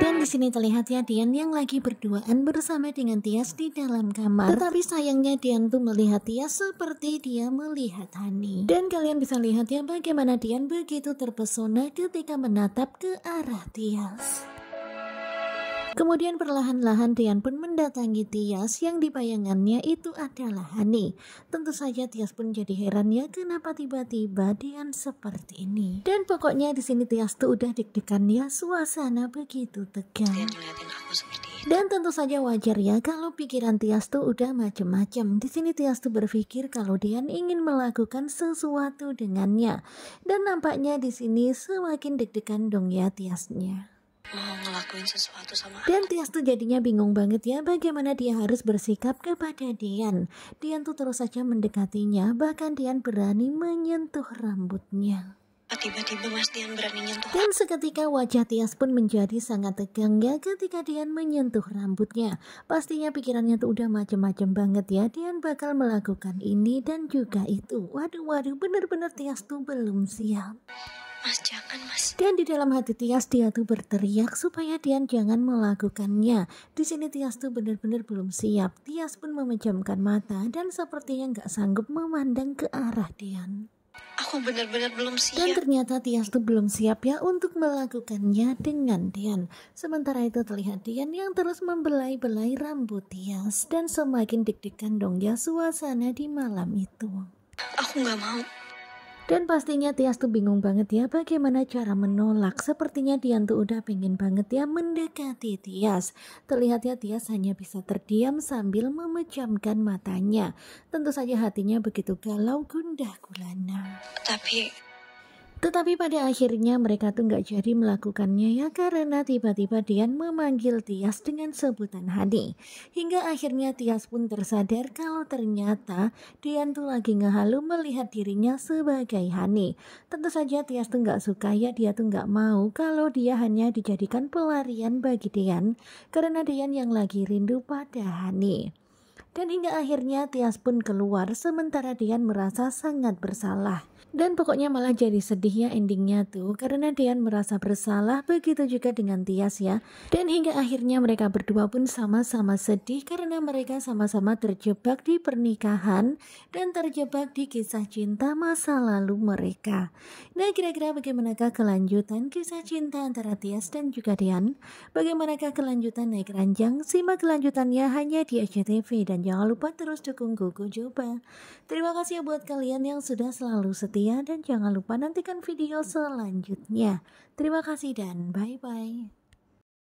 Dan di sini terlihat ya Dian yang lagi berduaan bersama dengan Tias di dalam kamar. Tetapi sayangnya Dian tuh melihat Tias seperti dia melihat Hani. Dan kalian bisa lihat ya bagaimana Dian begitu terpesona ketika menatap ke arah Tias. Kemudian perlahan-lahan Tian pun mendatangi Tias yang dibayangannya itu adalah Hani. Tentu saja Tias pun jadi heran ya kenapa tiba-tiba Tian seperti ini. Dan pokoknya di sini Tias tuh udah deg-degan ya suasana begitu tegang. Dan tentu saja wajar ya kalau pikiran Tias tuh udah macem-macem. Di sini Tias tuh berpikir kalau Dian ingin melakukan sesuatu dengannya. Dan nampaknya di sini semakin deg-degan dong ya Tiasnya mau ngelakuin sesuatu sama aku. Dan Tias tuh jadinya bingung banget ya bagaimana dia harus bersikap kepada Dian. Dian tuh terus saja mendekatinya, bahkan Dian berani menyentuh rambutnya. Tiba-tiba Mas Dian berani nyentuh. Dan seketika wajah Tias pun menjadi sangat tegang ya ketika Dian menyentuh rambutnya. Pastinya pikirannya tuh udah macem-macem banget ya. Dian bakal melakukan ini dan juga itu. Waduh, waduh, bener-bener Tias tuh belum siap. Mas, jangan Mas. Dan di dalam hati Tias, dia tuh berteriak supaya Dian jangan melakukannya. Di sini Tias tuh benar-benar belum siap. Tias pun memejamkan mata dan sepertinya nggak sanggup memandang ke arah Dian. Aku benar-benar belum siap. Dan ternyata Tias tuh belum siap ya untuk melakukannya dengan Dian. Sementara itu terlihat Dian yang terus membelai-belai rambut Tias dan semakin deg-degan dong ya suasana di malam itu. Aku nggak mau. Dan pastinya Tias tuh bingung banget ya bagaimana cara menolak. Sepertinya Dian tuh udah pengen banget ya mendekati Tias. Terlihat ya Tias hanya bisa terdiam sambil memejamkan matanya. Tentu saja hatinya begitu galau gundah gulana. Tapi tetapi pada akhirnya mereka tuh nggak jadi melakukannya ya karena tiba-tiba Dian memanggil Tias dengan sebutan Hani Hingga akhirnya Tias pun tersadar kalau ternyata Dian tuh lagi ngehalu melihat dirinya sebagai Hani. Tentu saja Tias tuh nggak suka ya dia tuh nggak mau kalau dia hanya dijadikan pelarian bagi Dian karena Dian yang lagi rindu pada Hani. Dan hingga akhirnya Tias pun keluar sementara Dian merasa sangat bersalah. Dan pokoknya malah jadi sedih ya endingnya tuh karena Dian merasa bersalah begitu juga dengan Tias ya. Dan hingga akhirnya mereka berdua pun sama-sama sedih karena mereka sama-sama terjebak di pernikahan dan terjebak di kisah cinta masa lalu mereka. Nah kira-kira bagaimanakah kelanjutan kisah cinta antara Tias dan juga Dian? Bagaimanakah kelanjutan naik ranjang? Simak kelanjutannya hanya di SCTV dan jangan lupa terus dukung Gogo Joba. Terima kasih ya buat kalian yang sudah selalu setia dan jangan lupa nantikan video selanjutnya. Terima kasih dan bye-bye.